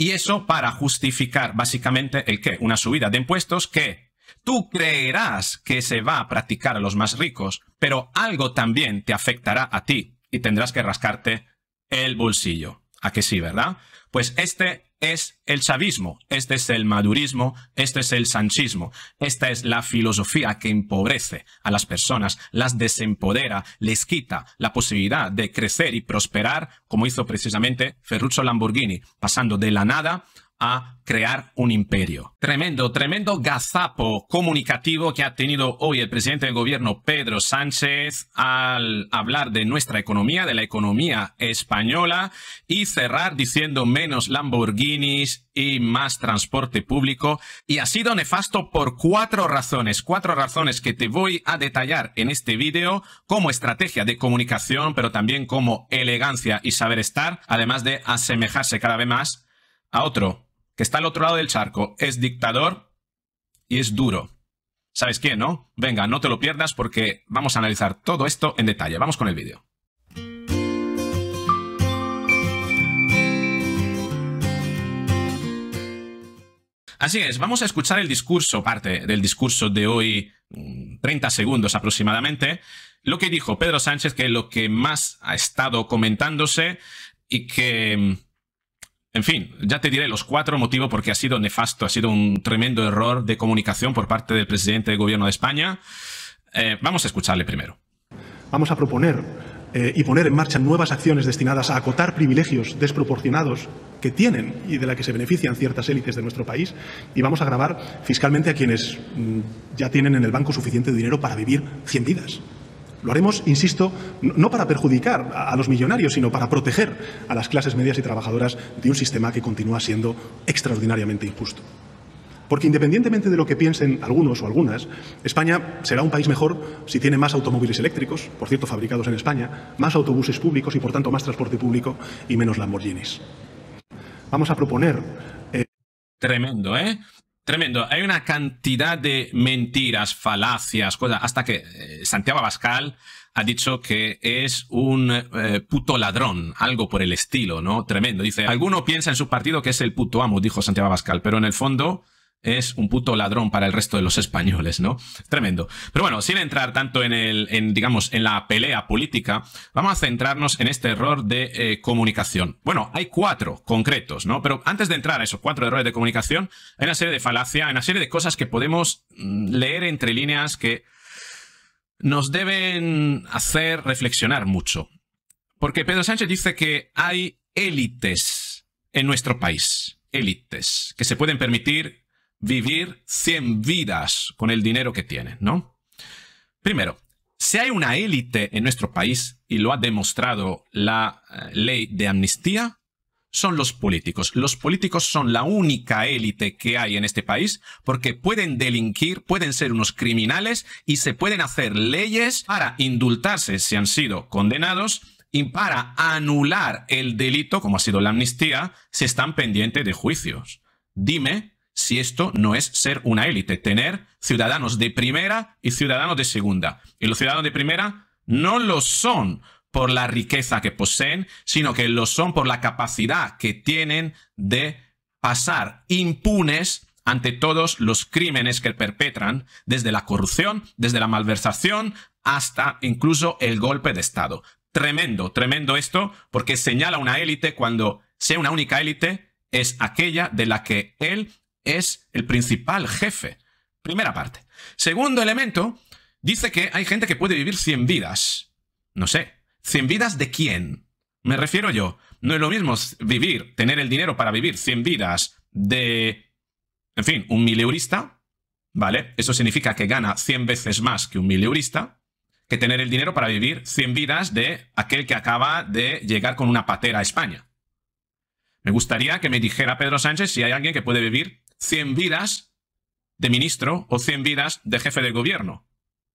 Y eso para justificar básicamente el qué, una subida de impuestos que tú creerás que se va a practicar a los más ricos, pero algo también te afectará a ti y tendrás que rascarte el bolsillo. ¿A que sí, verdad? Pues este es el chavismo, este es el madurismo, este es el sanchismo, esta es la filosofía que empobrece a las personas, las desempodera, les quita la posibilidad de crecer y prosperar, como hizo precisamente Ferruccio Lamborghini, pasando de la nada a crear un imperio. Tremendo, tremendo gazapo comunicativo que ha tenido hoy el presidente del gobierno Pedro Sánchez al hablar de nuestra economía, de la economía española y cerrar diciendo menos Lamborghinis y más transporte público. Y ha sido nefasto por cuatro razones, cuatro razones que te voy a detallar en este vídeo como estrategia de comunicación, pero también como elegancia y saber estar, además de asemejarse cada vez más a otro que está al otro lado del charco, es dictador y es duro. ¿Sabes quién, no? Venga, no te lo pierdas porque vamos a analizar todo esto en detalle. Vamos con el vídeo. Así es, vamos a escuchar el discurso, parte del discurso de hoy, 30 mm, segundos aproximadamente, lo que dijo Pedro Sánchez, que es lo que más ha estado comentándose y que mm, en fin, ya te diré los cuatro motivos porque ha sido nefasto, ha sido un tremendo error de comunicación por parte del presidente del gobierno de España. Eh, vamos a escucharle primero. Vamos a proponer eh, y poner en marcha nuevas acciones destinadas a acotar privilegios desproporcionados que tienen y de la que se benefician ciertas élites de nuestro país y vamos a grabar fiscalmente a quienes mm, ya tienen en el banco suficiente dinero para vivir 100 vidas. Lo haremos, insisto, no para perjudicar a los millonarios, sino para proteger a las clases medias y trabajadoras de un sistema que continúa siendo extraordinariamente injusto. Porque independientemente de lo que piensen algunos o algunas, España será un país mejor si tiene más automóviles eléctricos, por cierto, fabricados en España, más autobuses públicos y, por tanto, más transporte público y menos Lamborghinis. Vamos a proponer... Eh, Tremendo, ¿eh? Tremendo. Hay una cantidad de mentiras, falacias, cosas, hasta que eh, Santiago Abascal ha dicho que es un eh, puto ladrón, algo por el estilo, ¿no? Tremendo. Dice, alguno piensa en su partido que es el puto amo, dijo Santiago Abascal, pero en el fondo es un puto ladrón para el resto de los españoles, ¿no? Tremendo. Pero bueno, sin entrar tanto en el, digamos, en la pelea política, vamos a centrarnos en este error de eh, comunicación. Bueno, hay cuatro concretos, ¿no? Pero antes de entrar a esos cuatro errores de comunicación, hay una serie de falacia, hay una serie de cosas que podemos mm, leer entre líneas que nos deben hacer reflexionar mucho. Porque Pedro Sánchez dice que hay élites en nuestro país, élites, que se pueden permitir vivir 100 vidas con el dinero que tienen, ¿no? Primero, si hay una élite en nuestro país, y lo ha demostrado la eh, ley de amnistía, son los políticos. Los políticos son la única élite que hay en este país porque pueden delinquir, pueden ser unos criminales y se pueden hacer leyes para indultarse si han sido condenados y para anular el delito, como ha sido la amnistía, si están pendientes de juicios. Dime si esto no es ser una élite, tener ciudadanos de primera y ciudadanos de segunda. Y los ciudadanos de primera no lo son por la riqueza que poseen, sino que lo son por la capacidad que tienen de pasar impunes ante todos los crímenes que perpetran, desde la corrupción, desde la malversación, hasta incluso el golpe de Estado. Tremendo, tremendo esto, porque señala una élite cuando sea una única élite, es aquella de la que él es el principal jefe. Primera parte. Segundo elemento, dice que hay gente que puede vivir 100 vidas. No sé, ¿100 vidas de quién? Me refiero yo, no es lo mismo vivir, tener el dinero para vivir 100 vidas de, en fin, un mileurista, ¿vale? Eso significa que gana 100 veces más que un mileurista, que tener el dinero para vivir 100 vidas de aquel que acaba de llegar con una patera a España. Me gustaría que me dijera Pedro Sánchez si hay alguien que puede vivir 100 vidas de ministro o 100 vidas de jefe de gobierno.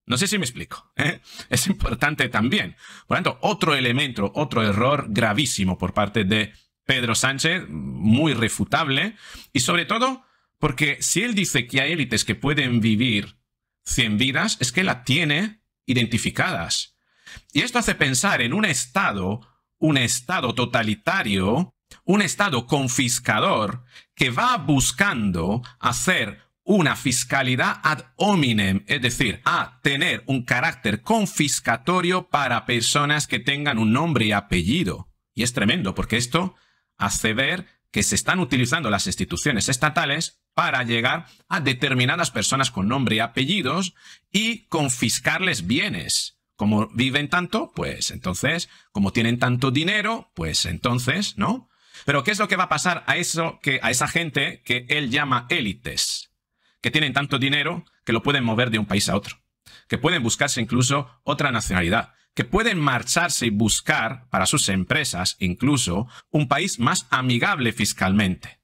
No sé si me explico. ¿eh? Es importante también. Por lo tanto, otro elemento, otro error gravísimo por parte de Pedro Sánchez, muy refutable, y sobre todo porque si él dice que hay élites que pueden vivir 100 vidas, es que la tiene identificadas. Y esto hace pensar en un Estado, un Estado totalitario, un Estado confiscador que va buscando hacer una fiscalidad ad hominem, es decir, a tener un carácter confiscatorio para personas que tengan un nombre y apellido. Y es tremendo, porque esto hace ver que se están utilizando las instituciones estatales para llegar a determinadas personas con nombre y apellidos y confiscarles bienes. Como viven tanto, pues entonces, como tienen tanto dinero, pues entonces, ¿no? Pero ¿qué es lo que va a pasar a, eso, que, a esa gente que él llama élites? Que tienen tanto dinero que lo pueden mover de un país a otro. Que pueden buscarse incluso otra nacionalidad. Que pueden marcharse y buscar para sus empresas incluso un país más amigable fiscalmente.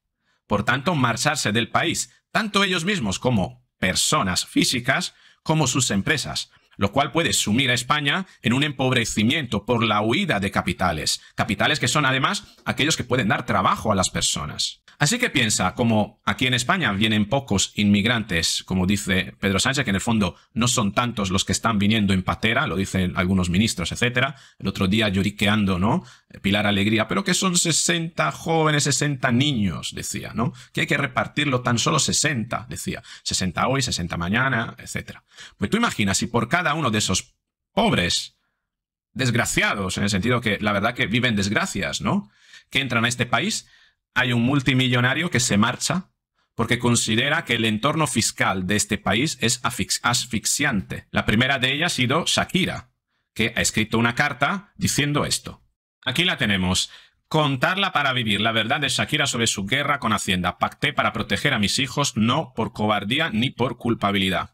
Por tanto, marcharse del país, tanto ellos mismos como personas físicas, como sus empresas lo cual puede sumir a España en un empobrecimiento por la huida de capitales, capitales que son además aquellos que pueden dar trabajo a las personas. Así que piensa, como aquí en España vienen pocos inmigrantes, como dice Pedro Sánchez, que en el fondo no son tantos los que están viniendo en patera, lo dicen algunos ministros, etc. El otro día lloriqueando, ¿no? Pilar Alegría, pero que son 60 jóvenes, 60 niños, decía, ¿no? Que hay que repartirlo tan solo 60, decía. 60 hoy, 60 mañana, etc. Pues tú imaginas si por cada uno de esos pobres, desgraciados, en el sentido que la verdad que viven desgracias, ¿no? Que entran a este país, hay un multimillonario que se marcha porque considera que el entorno fiscal de este país es asfixiante. La primera de ellas ha sido Shakira, que ha escrito una carta diciendo esto. Aquí la tenemos. Contarla para vivir. La verdad de Shakira sobre su guerra con Hacienda. Pacté para proteger a mis hijos, no por cobardía ni por culpabilidad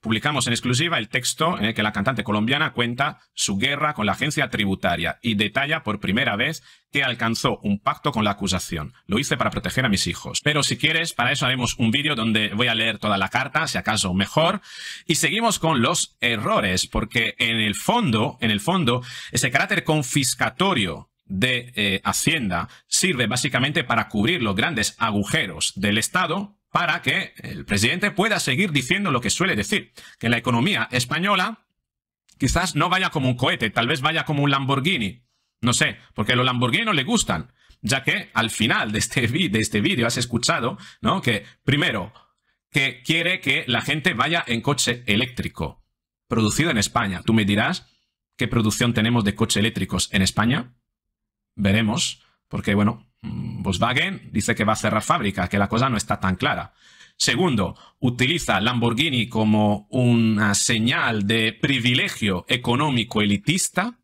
publicamos en exclusiva el texto en el que la cantante colombiana cuenta su guerra con la agencia tributaria y detalla por primera vez que alcanzó un pacto con la acusación. Lo hice para proteger a mis hijos. Pero si quieres, para eso haremos un vídeo donde voy a leer toda la carta, si acaso mejor. Y seguimos con los errores, porque en el fondo, en el fondo, ese carácter confiscatorio de eh, Hacienda sirve básicamente para cubrir los grandes agujeros del Estado para que el presidente pueda seguir diciendo lo que suele decir, que la economía española quizás no vaya como un cohete, tal vez vaya como un Lamborghini, no sé, porque a los Lamborghini no le gustan, ya que al final de este, de este vídeo has escuchado, ¿no? Que primero, que quiere que la gente vaya en coche eléctrico, producido en España. Tú me dirás, ¿qué producción tenemos de coches eléctricos en España? Veremos, porque bueno, Mm, Volkswagen dice que va a cerrar fábrica, que la cosa no está tan clara. Segundo, utiliza Lamborghini como una señal de privilegio económico elitista,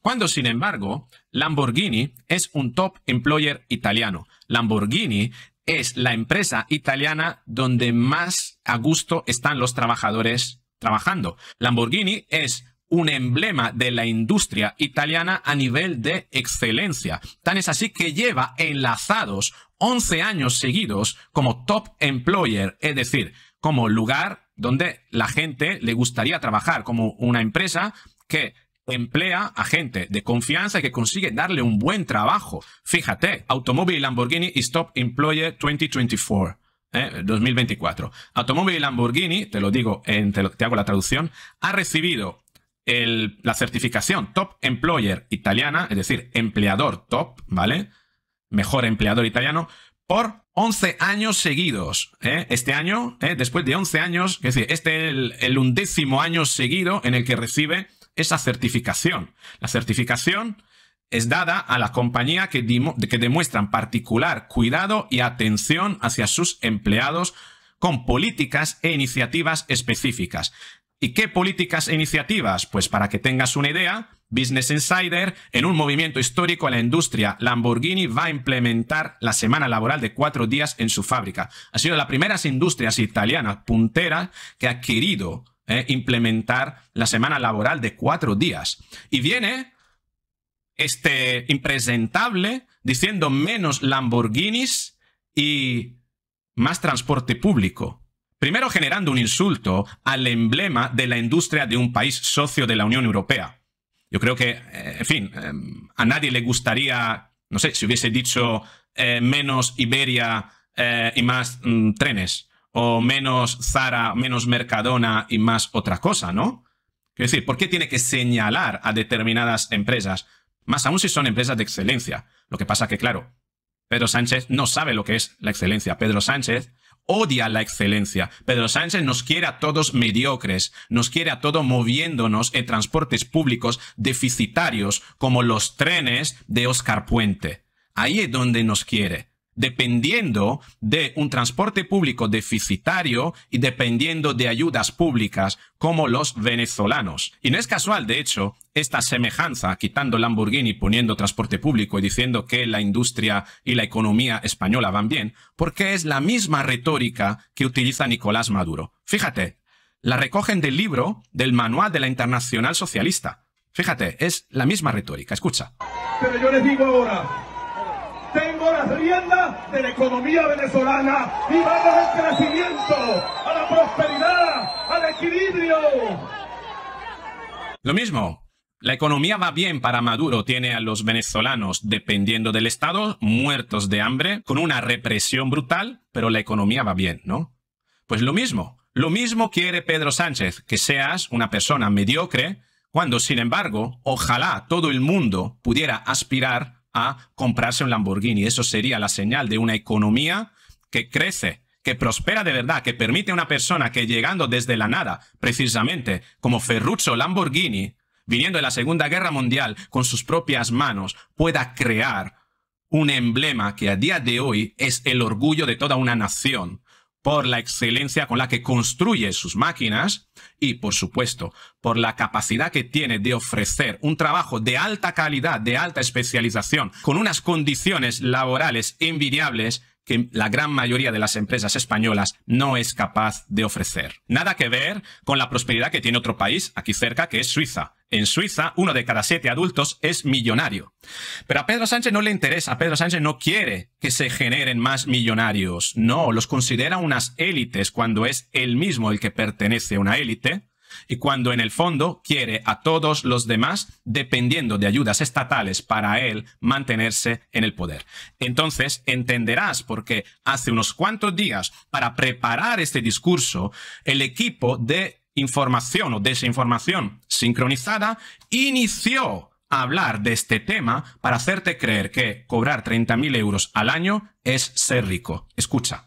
cuando sin embargo Lamborghini es un top employer italiano. Lamborghini es la empresa italiana donde más a gusto están los trabajadores trabajando. Lamborghini es un emblema de la industria italiana a nivel de excelencia. Tan es así que lleva enlazados 11 años seguidos como top employer, es decir, como lugar donde la gente le gustaría trabajar, como una empresa que emplea a gente de confianza y que consigue darle un buen trabajo. Fíjate, Automóvil Lamborghini is top employer 2024. 2024. Eh, Automóvil Lamborghini, te lo digo, te hago la traducción, ha recibido la certificación Top Employer italiana, es decir, empleador top, ¿vale? Mejor empleador italiano, por 11 años seguidos. ¿eh? Este año, ¿eh? después de 11 años, es decir, este es el, undécimo año seguido en el que recibe esa certificación. La certificación es dada a la compañía que, que demuestran particular cuidado y atención hacia sus empleados con políticas e iniciativas específicas. ¿Y qué políticas e iniciativas? Pues para que tengas una idea, Business Insider, en un movimiento histórico a la industria, Lamborghini va a implementar la semana laboral de cuatro días en su fábrica. Ha sido la primeras industrias italianas puntera que ha querido eh, implementar la semana laboral de cuatro días. Y viene este impresentable diciendo menos Lamborghinis y más transporte público. Primero generando un insulto al emblema de la industria de un país socio de la Unión Europea. Yo creo que, eh, en fin, em, a nadie le gustaría, no sé, si hubiese dicho eh, menos Iberia eh, y más mm, trenes, o menos Zara, menos Mercadona y más otra cosa, ¿no? Quiero decir, ¿por qué tiene que señalar a determinadas empresas? Más aún si son empresas de excelencia. Lo que pasa que, claro, Pedro Sánchez no sabe lo que es la excelencia. Pedro Sánchez odia la excelencia. Pedro Sánchez nos quiere a todos mediocres, nos quiere a todos moviéndonos en transportes públicos deficitarios como los trenes de Oscar Puente. Ahí es donde nos quiere dependiendo de un transporte público deficitario y dependiendo de ayudas públicas como los venezolanos. Y no es casual, de hecho, esta semejanza, quitando Lamborghini, poniendo transporte público y diciendo que la industria y la economía española van bien, porque es la misma retórica que utiliza Nicolás Maduro. Fíjate, la recogen del libro del Manual de la Internacional Socialista. Fíjate, es la misma retórica, escucha. Pero yo les digo ahora, tengo las riendas de la economía venezolana y vamos al crecimiento, a la prosperidad, al equilibrio. Lo mismo. La economía va bien para Maduro, tiene a los venezolanos, dependiendo del Estado, muertos de hambre, con una represión brutal, pero la economía va bien, ¿no? Pues lo mismo, lo mismo quiere Pedro Sánchez, que seas una persona mediocre, cuando sin embargo, ojalá todo el mundo pudiera aspirar a comprarse un Lamborghini. Eso sería la señal de una economía que crece, que prospera de verdad, que permite a una persona que llegando desde la nada, precisamente como Ferruccio Lamborghini, viniendo de la Segunda Guerra Mundial con sus propias manos, pueda crear un emblema que a día de hoy es el orgullo de toda una nación, por la excelencia con la que construye sus máquinas y, por supuesto, por la capacidad que tiene de ofrecer un trabajo de alta calidad, de alta especialización, con unas condiciones laborales envidiables que la gran mayoría de las empresas españolas no es capaz de ofrecer. Nada que ver con la prosperidad que tiene otro país aquí cerca, que es Suiza. En Suiza, uno de cada siete adultos es millonario. Pero a Pedro Sánchez no le interesa, Pedro Sánchez no quiere que se generen más millonarios. No, los considera unas élites cuando es él mismo el que pertenece a una élite y cuando en el fondo quiere a todos los demás dependiendo de ayudas estatales para él mantenerse en el poder. Entonces entenderás por qué hace unos cuantos días, para preparar este discurso, el equipo de información o desinformación sincronizada inició a hablar de este tema para hacerte creer que cobrar 30.000 euros al año es ser rico. Escucha.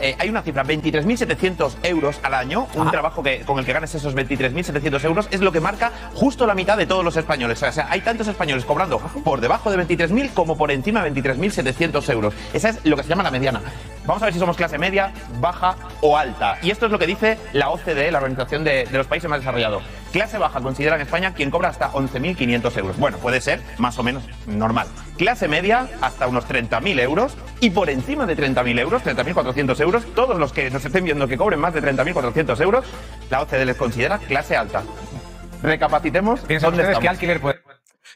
Eh, hay una cifra, 23.700 euros al año, un trabajo que, con el que ganes esos 23.700 euros es lo que marca justo la mitad de todos los españoles. O sea, hay tantos españoles cobrando por debajo de 23.000 como por encima de 23.700 euros. Esa es lo que se llama la mediana. Vamos a ver si somos clase media, baja o alta. Y esto es lo que dice la OCDE, la Organización de, los Países Más Desarrollados. Clase baja consideran en España quien cobra hasta 11.500 euros. Bueno, puede ser más o menos normal. Clase media hasta unos 30.000 euros y por encima de 30.000 euros, 30.400 euros, todos los que nos estén viendo que cobren más de 30.400 euros, la OCDE les considera clase alta. Recapacitemos. dónde estamos. que alquiler puede...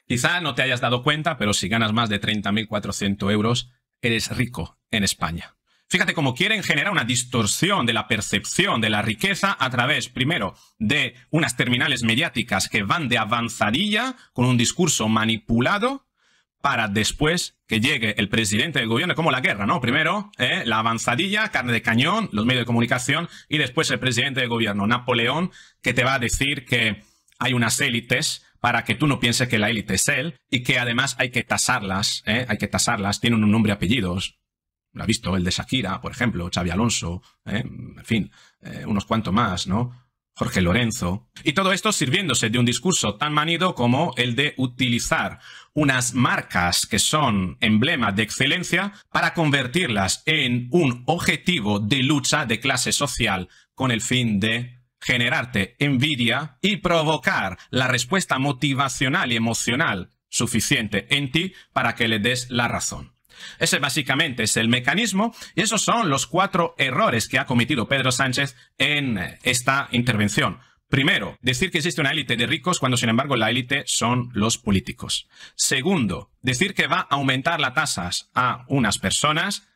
Quizá no te hayas dado cuenta, pero si ganas más de 30.400 euros, eres rico en España. Fíjate cómo quieren generar una distorsión de la percepción de la riqueza a través, primero, de unas terminales mediáticas que van de avanzadilla con un discurso manipulado para después que llegue el presidente del gobierno, como la guerra, ¿no? Primero eh, la avanzadilla, carne de cañón, los medios de comunicación y después el presidente del gobierno, Napoleón, que te va a decir que hay unas élites para que tú no pienses que la élite es él y que además hay que tasarlas, eh, hay que tasarlas, tienen un nombre y apellidos. Lo ha visto el de Shakira, por ejemplo, Xavi Alonso, eh, en fin, eh, unos cuantos más, ¿no? Jorge Lorenzo, y todo esto sirviéndose de un discurso tan manido como el de utilizar unas marcas que son emblemas de excelencia para convertirlas en un objetivo de lucha de clase social con el fin de generarte envidia y provocar la respuesta motivacional y emocional suficiente en ti para que le des la razón. Ese básicamente es el mecanismo y esos son los cuatro errores que ha cometido Pedro Sánchez en esta intervención. Primero, decir que existe una élite de ricos cuando sin embargo la élite son los políticos. Segundo, decir que va a aumentar las tasas a unas personas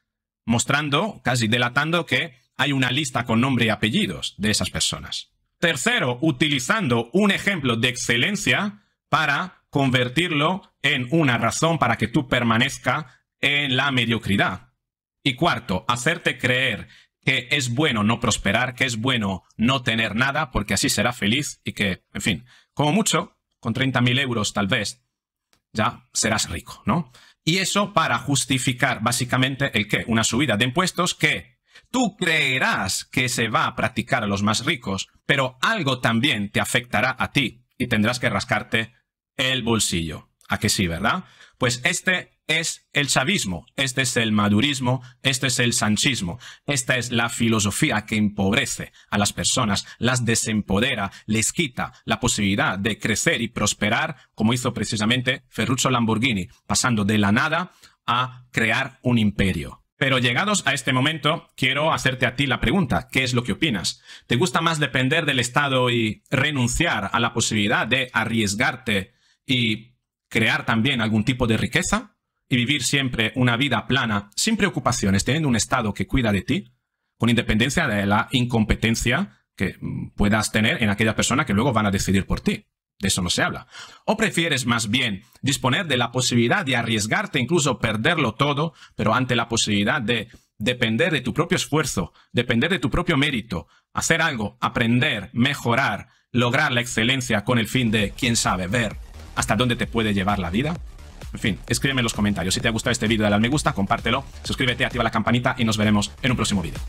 mostrando, casi delatando que hay una lista con nombre y apellidos de esas personas. Tercero, utilizando un ejemplo de excelencia para convertirlo en una razón para que tú permanezca en la mediocridad. Y cuarto, hacerte creer que es bueno no prosperar, que es bueno no tener nada, porque así será feliz y que, en fin, como mucho, con 30.000 euros tal vez, ya serás rico, ¿no? Y eso para justificar básicamente el qué, una subida de impuestos que tú creerás que se va a practicar a los más ricos, pero algo también te afectará a ti y tendrás que rascarte el bolsillo. ¿A que sí, verdad? Pues este es el chavismo, este es el madurismo, este es el sanchismo, esta es la filosofía que empobrece a las personas, las desempodera, les quita la posibilidad de crecer y prosperar, como hizo precisamente Ferruccio Lamborghini, pasando de la nada a crear un imperio. Pero llegados a este momento, quiero hacerte a ti la pregunta, ¿qué es lo que opinas? ¿Te gusta más depender del Estado y renunciar a la posibilidad de arriesgarte y crear también algún tipo de riqueza? y vivir siempre una vida plana, sin preocupaciones, teniendo un Estado que cuida de ti, con independencia de la incompetencia que mm, puedas tener en aquella persona que luego van a decidir por ti. De eso no se habla. ¿O prefieres más bien disponer de la posibilidad de arriesgarte, incluso perderlo todo, pero ante la posibilidad de depender de tu propio esfuerzo, depender de tu propio mérito, hacer algo, aprender, mejorar, lograr la excelencia con el fin de, quién sabe, ver hasta dónde te puede llevar la vida? En fin, escríbeme en los comentarios. Si te ha gustado este vídeo, dale al me gusta, compártelo, suscríbete, activa la campanita y nos veremos en un próximo vídeo.